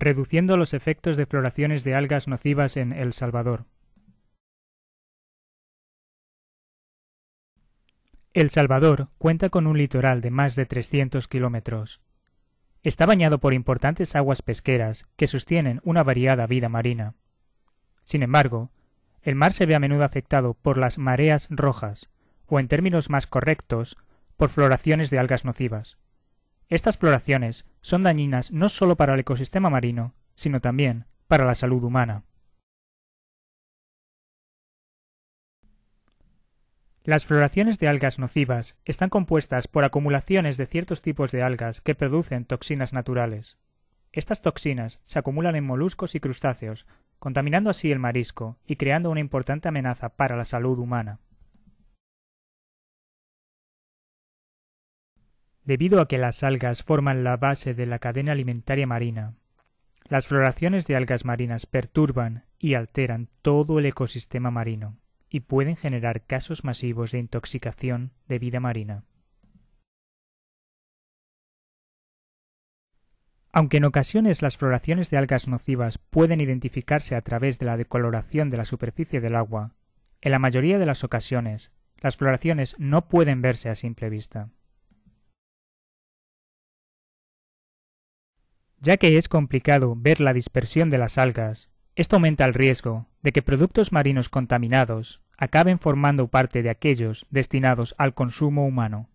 reduciendo los efectos de floraciones de algas nocivas en El Salvador. El Salvador cuenta con un litoral de más de 300 kilómetros. Está bañado por importantes aguas pesqueras que sostienen una variada vida marina. Sin embargo, el mar se ve a menudo afectado por las mareas rojas, o en términos más correctos, por floraciones de algas nocivas. Estas floraciones son dañinas no solo para el ecosistema marino, sino también para la salud humana. Las floraciones de algas nocivas están compuestas por acumulaciones de ciertos tipos de algas que producen toxinas naturales. Estas toxinas se acumulan en moluscos y crustáceos, contaminando así el marisco y creando una importante amenaza para la salud humana. debido a que las algas forman la base de la cadena alimentaria marina. Las floraciones de algas marinas perturban y alteran todo el ecosistema marino y pueden generar casos masivos de intoxicación de vida marina. Aunque en ocasiones las floraciones de algas nocivas pueden identificarse a través de la decoloración de la superficie del agua, en la mayoría de las ocasiones las floraciones no pueden verse a simple vista. Ya que es complicado ver la dispersión de las algas, esto aumenta el riesgo de que productos marinos contaminados acaben formando parte de aquellos destinados al consumo humano.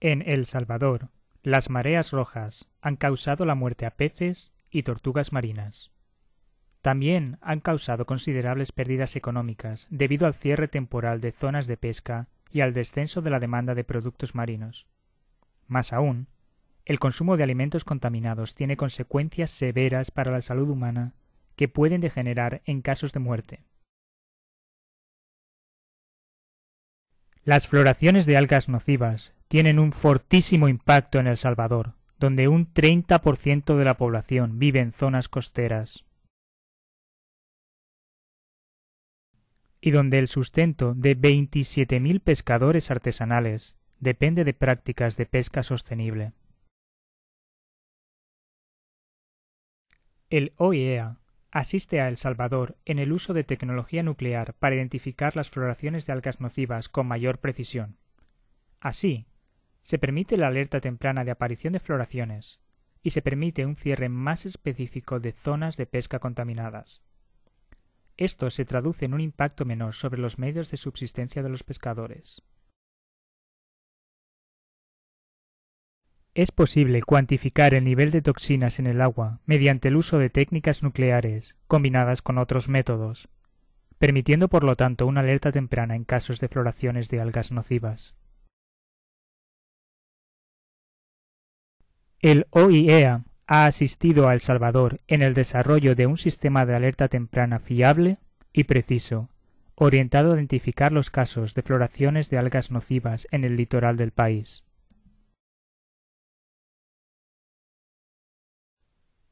En El Salvador, las mareas rojas han causado la muerte a peces y tortugas marinas. También han causado considerables pérdidas económicas debido al cierre temporal de zonas de pesca y al descenso de la demanda de productos marinos. Más aún, el consumo de alimentos contaminados tiene consecuencias severas para la salud humana que pueden degenerar en casos de muerte. Las floraciones de algas nocivas tienen un fortísimo impacto en El Salvador, donde un 30% de la población vive en zonas costeras y donde el sustento de 27.000 pescadores artesanales depende de prácticas de pesca sostenible. El OIEA asiste a El Salvador en el uso de tecnología nuclear para identificar las floraciones de algas nocivas con mayor precisión. Así, se permite la alerta temprana de aparición de floraciones y se permite un cierre más específico de zonas de pesca contaminadas. Esto se traduce en un impacto menor sobre los medios de subsistencia de los pescadores. Es posible cuantificar el nivel de toxinas en el agua mediante el uso de técnicas nucleares combinadas con otros métodos, permitiendo por lo tanto una alerta temprana en casos de floraciones de algas nocivas. El OIEA ha asistido a El Salvador en el desarrollo de un sistema de alerta temprana fiable y preciso, orientado a identificar los casos de floraciones de algas nocivas en el litoral del país.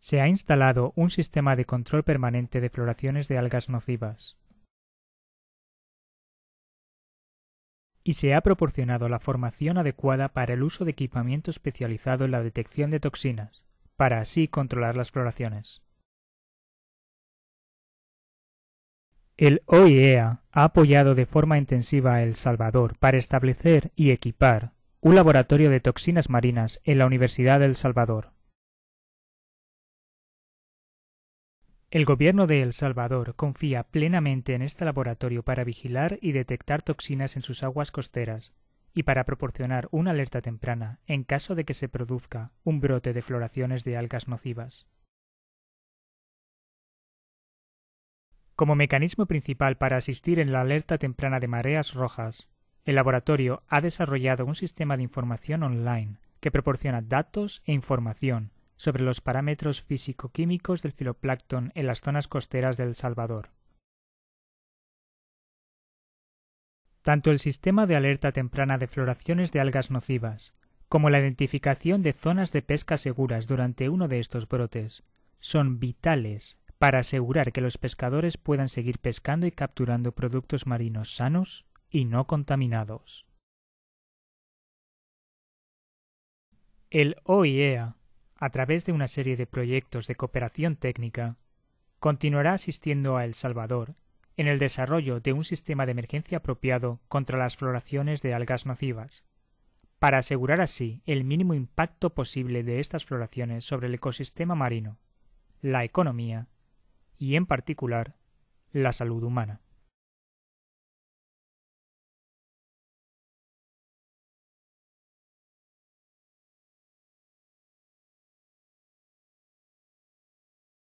se ha instalado un sistema de control permanente de floraciones de algas nocivas. Y se ha proporcionado la formación adecuada para el uso de equipamiento especializado en la detección de toxinas, para así controlar las floraciones. El OIEA ha apoyado de forma intensiva a El Salvador para establecer y equipar un laboratorio de toxinas marinas en la Universidad de El Salvador. El gobierno de El Salvador confía plenamente en este laboratorio para vigilar y detectar toxinas en sus aguas costeras y para proporcionar una alerta temprana en caso de que se produzca un brote de floraciones de algas nocivas. Como mecanismo principal para asistir en la alerta temprana de mareas rojas, el laboratorio ha desarrollado un sistema de información online que proporciona datos e información sobre los parámetros físico-químicos del filoplancton en las zonas costeras del Salvador. Tanto el sistema de alerta temprana de floraciones de algas nocivas, como la identificación de zonas de pesca seguras durante uno de estos brotes, son vitales para asegurar que los pescadores puedan seguir pescando y capturando productos marinos sanos y no contaminados. El OIEA a través de una serie de proyectos de cooperación técnica, continuará asistiendo a El Salvador en el desarrollo de un sistema de emergencia apropiado contra las floraciones de algas nocivas, para asegurar así el mínimo impacto posible de estas floraciones sobre el ecosistema marino, la economía y, en particular, la salud humana.